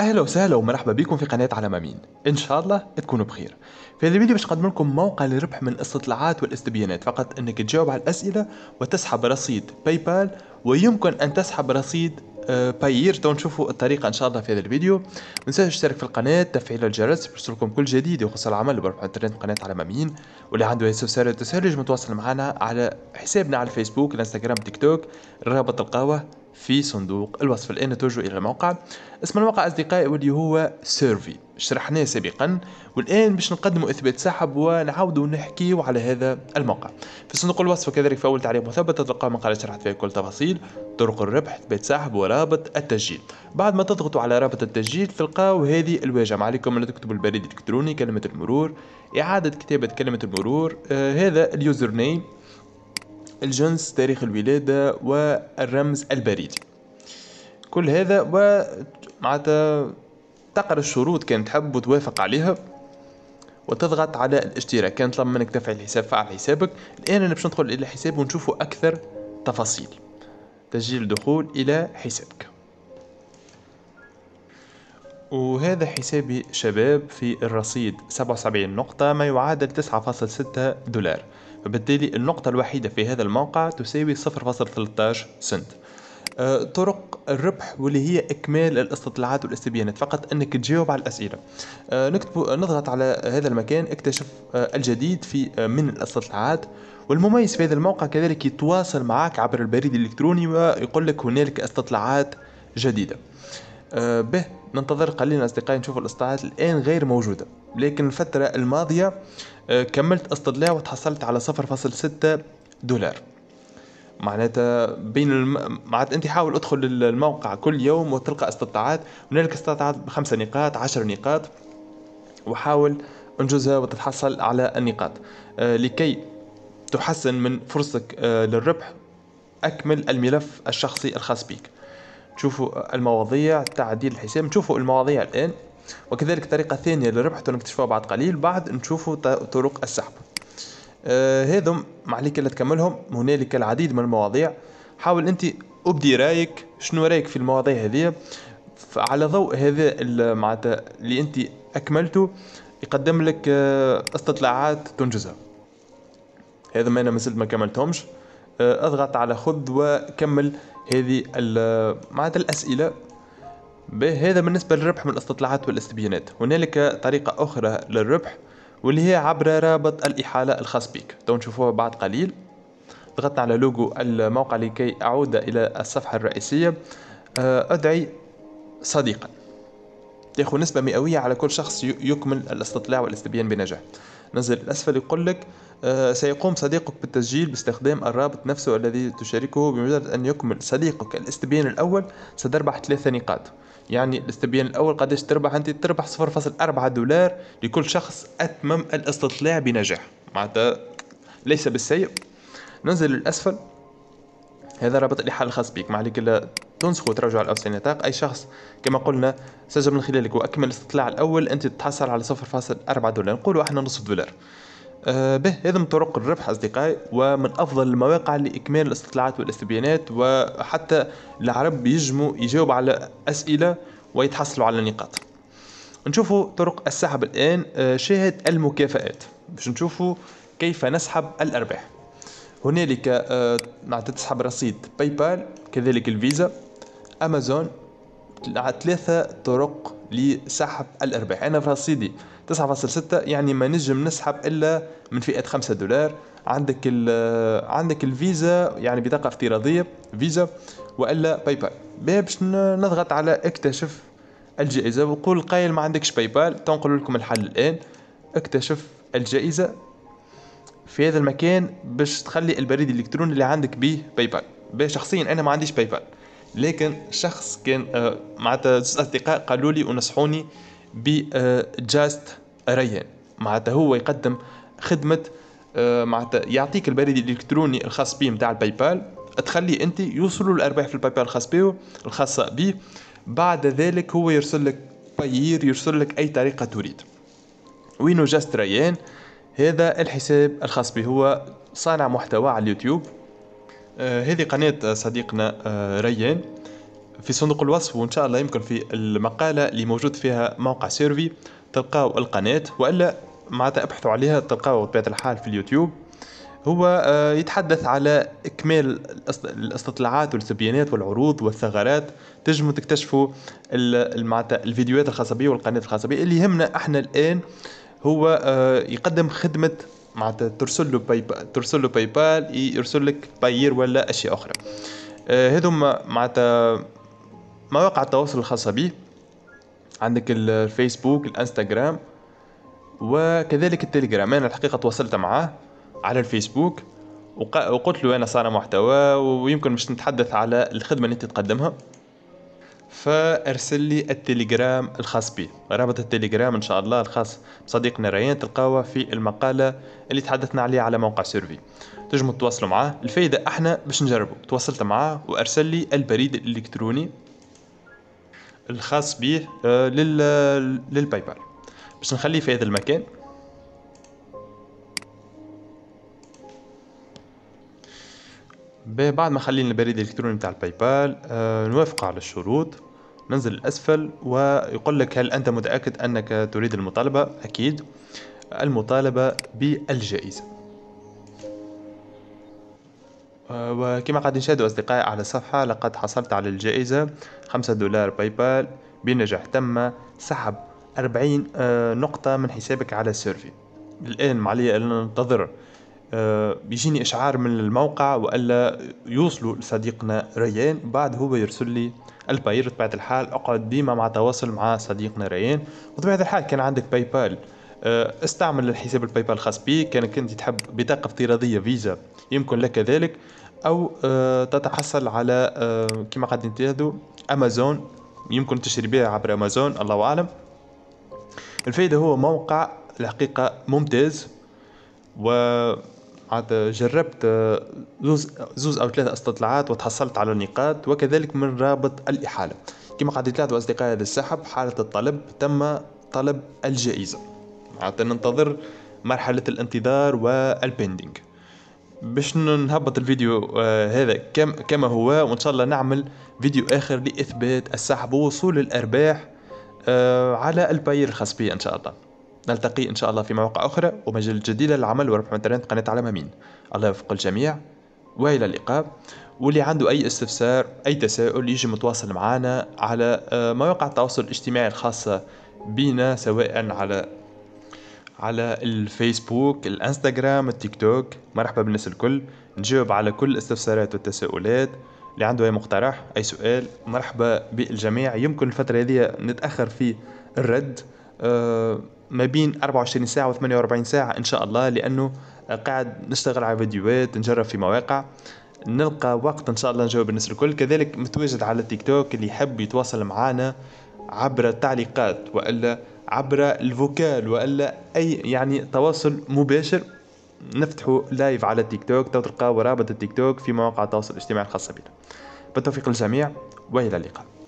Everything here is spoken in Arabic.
اهلا وسهلا ومرحبا بكم في قناه على مين ان شاء الله تكونوا بخير في هذا الفيديو باش نقدم لكم موقع للربح من الاستطلاعات والاستبيانات فقط انك تجاوب على الاسئله وتسحب رصيد باي بال ويمكن ان تسحب رصيد باير آه، تو نشوفوا الطريقه ان شاء الله في هذا الفيديو ما تنساش تشترك في القناه تفعيل الجرس يوصلكم كل جديد يخص العمل بربح الانترنت قناه على مين واللي عنده اي سهل التسهل متواصل معنا على حسابنا على الفيسبوك الانستغرام تيك توك الرابط القهوه في صندوق الوصف الآن توجه إلى الموقع اسم الموقع أصدقائي واللي هو سيرفي شرحناه سابقا والآن باش نقدموا إثبات سحب ونعاودوا نحكيوا على هذا الموقع في صندوق الوصف كذلك في أول تعليق مثبت تلقى مقالة شرحت فيها كل تفاصيل طرق الربح إثبات سحب ورابط التسجيل بعد ما تضغطوا على رابط التسجيل تلقاو هذه الواجهة ما عليكم أن تكتبوا البريد الإلكتروني كلمة المرور إعادة كتابة كلمة المرور آه هذا اليوزر نيم الجنس تاريخ الولادة والرمز البريدي كل هذا و معناتها تقرا الشروط كان تحب وتوافق عليها وتضغط على الاشتراك كان طلب منك تفعيل الحساب فعل حسابك الان انا باش ندخل الى الحساب ونشوفوا اكثر تفاصيل تسجيل دخول الى حسابك وهذا حسابي شباب في الرصيد 77 نقطة ما يعادل 9.6 دولار فبالتالي النقطة الوحيدة في هذا الموقع تساوي 0.13 سنت آه، طرق الربح واللي هي اكمال الاستطلاعات والاستبيانات فقط انك تجاوب على الاسئله آه، نكتب نضغط على هذا المكان اكتشف آه، الجديد في من الاستطلاعات والمميز في هذا الموقع كذلك يتواصل معك عبر البريد الالكتروني ويقول لك هنالك استطلاعات جديده آه به ننتظر قليلا أصدقائي نشوف الاصطلاحات الآن غير موجودة لكن الفترة الماضية آه كملت استطلاع وتحصلت على 0.6 دولار معناتها بين الم... معناتها انت حاول ادخل للموقع كل يوم وتلقى استطلاعات هنالك استطلاعات بخمسة نقاط عشر نقاط وحاول انجزها وتتحصل على النقاط آه لكي تحسن من فرصتك آه للربح اكمل الملف الشخصي الخاص بك تشوفوا المواضيع تعديل الحساب نشوفوا المواضيع الآن وكذلك طريقة ثانية للربح نكتشفها بعد قليل بعد نشوفوا طرق السحب آه هذم ما عليك الا تكملهم هنالك العديد من المواضيع حاول أنت أبدي رأيك شنو رأيك في المواضيع هذه على ضوء هذا معناتها اللي أنت أكملته يقدم لك آه، استطلاعات تنجزها هذا ما أنا مازلت ما كملتهمش آه، اضغط على خذ وكمل هذه آه، معناتها الاسئله هذا بالنسبه للربح من الاستطلاعات والاستبيانات هنالك طريقه اخرى للربح واللي هي عبر رابط الاحاله الخاص بك تو نشوفوها بعد قليل ضغطنا على لوجو الموقع لكي اعود الى الصفحه الرئيسيه آه، ادعي صديقا تاخذ نسبه مئويه على كل شخص يكمل الاستطلاع والاستبيان بنجاح نزل الأسفل يقول لك آه، سيقوم صديقك بالتسجيل باستخدام الرابط نفسه الذي تشاركه بمجرد أن يكمل صديقك الاستبيان الأول ستربح ثلاثة نقاط يعني الاستبيان الأول قداش تربح أنت تربح 0.4 دولار لكل شخص أتمم الاستطلاع بنجاح معناتها ليس بالسيء ننزل للأسفل هذا رابط الإحالة الخاص بك ما عليك إلا تنسخ وتراجع على أوسع النطاق أي شخص كما قلنا سجل من خلالك وأكمل الاستطلاع الأول أنت تتحصل على 0.4 دولار نقولوا احنا نصف دولار آه به هذا من طرق الربح أصدقائي ومن أفضل المواقع لإكمال الاستطلاعات والاستبيانات وحتى العرب يجموا يجاوبوا على أسئلة ويتحصلوا على نقاط نشوفوا طرق السحب الآن آه شاهد المكافآت باش نشوفوا كيف نسحب الأرباح هنالك آه تسحب رصيد باي بال كذلك الفيزا امازون ثلاثة طرق لسحب الارباح انا في رصيدي 9.6 يعني ما نجم نسحب الا من فئه 5 دولار عندك الـ عندك الفيزا يعني بطاقه افتراضيه فيزا والا باي بال باش نضغط على اكتشف الجائزه وقول قايل ما عندكش باي بال تنقل لكم الحل الان اكتشف الجائزه في هذا المكان باش تخلي البريد الالكتروني اللي عندك به باي بال باش شخصيا انا ما عنديش باي بال لكن شخص كان آه، معناتها اصدقاء قالوا لي ونصحوني بجاست ريان معناتها هو يقدم خدمه آه، معناتها يعطيك البريد الالكتروني الخاص به نتاع الباي بال تخلي انت يوصلوا الارباح في الباي بال الخاص به الخاصه به بعد ذلك هو يرسل لك بايير يرسل لك اي طريقه تريد وينو جاست ريان هذا الحساب الخاص به هو صانع محتوى على اليوتيوب آه، هذه قناة صديقنا آه، ريان في صندوق الوصف وإن شاء الله يمكن في المقالة اللي موجود فيها موقع سيرفي تلقاو القناة وإلا معناتها ابحثوا عليها تلقاو بطبيعة الحال في اليوتيوب هو آه، يتحدث على إكمال الاستطلاعات والاستبيانات والعروض والثغرات تجموا تكتشفوا الفيديوهات الخاصة بي والقناة الخاصة بي اللي يهمنا احنا الآن هو يقدم خدمة معناتها ترسل له باي ترسل له باي بال يرسل لك باير ولا اشياء اخرى آه، هذوما معناتها مواقع التواصل الخاصة به عندك الفيسبوك الانستغرام وكذلك التليجرام انا الحقيقة تواصلت معاه على الفيسبوك وقلت له انا صانع محتوى ويمكن مش نتحدث على الخدمة اللي انت تقدمها فارسل لي التليجرام الخاص بي رابط التليجرام ان شاء الله الخاص بصديقنا ريان تلقاوه في المقاله اللي تحدثنا عليها على موقع سيرفي تنجموا تتواصلوا معاه الفايده احنا باش نجربه تواصلت معاه وارسل لي البريد الالكتروني الخاص به للباي بال باش نخليه في هذا المكان بعد ما خلينا البريد الالكتروني بتاع الباي آه، بال نوافق على الشروط ننزل الأسفل ويقول لك هل أنت متأكد أنك تريد المطالبة أكيد المطالبة بالجائزة آه، وكما قد نشاهدوا أصدقائي على الصفحة لقد حصلت على الجائزة خمسة دولار باي بال بنجاح تم سحب أربعين آه، نقطة من حسابك على السيرفي الآن ما علي أن ننتظر آه، بيجيني اشعار من الموقع والا يوصلوا لصديقنا ريان بعد هو يرسل لي الباير بطبيعه الحال اقعد ديما مع تواصل مع صديقنا ريان وطبيعه الحال كان عندك باي آه، بال استعمل الحساب الباي بال الخاص بيك كان كنت تحب بطاقه افتراضيه فيزا يمكن لك ذلك او آه، تتحصل على كما قد انتهدوا امازون يمكن تشتري بها عبر امازون الله اعلم الفائده هو موقع الحقيقه ممتاز و عاد جربت زوز زوز او ثلاثه استطلاعات وتحصلت على النقاط وكذلك من رابط الاحاله كما قاعد ثلاثه اصدقائي للسحب حاله الطلب تم طلب الجائزه عاد ننتظر مرحله الانتظار والبيندينغ باش نهبط الفيديو آه، هذا كما هو وان شاء الله نعمل فيديو اخر لاثبات السحب ووصول الارباح آه، على الباير الخاص بي ان شاء الله نلتقي إن شاء الله في مواقع أخرى ومجال جديد للعمل وربح إنترنت قناة على مين الله يوفق الجميع وإلى اللقاء واللي عنده أي استفسار أي تساؤل يجي متواصل معنا على آه، مواقع التواصل الاجتماعي الخاصة بنا سواء على على الفيسبوك الانستغرام التيك توك مرحبا بالناس الكل نجاوب على كل الاستفسارات والتساؤلات اللي عنده اي مقترح اي سؤال مرحبا بالجميع يمكن الفتره هذه نتاخر في الرد آه، ما بين 24 ساعة و48 ساعة إن شاء الله لأنه قاعد نشتغل على فيديوهات نجرب في مواقع نلقى وقت إن شاء الله نجاوب الناس الكل كذلك متواجد على التيك توك اللي يحب يتواصل معنا عبر التعليقات وإلا عبر الفوكال وإلا أي يعني تواصل مباشر نفتحوا لايف على التيك توك تلقى رابط التيك توك في مواقع التواصل الاجتماعي الخاصة بنا بالتوفيق للجميع وإلى اللقاء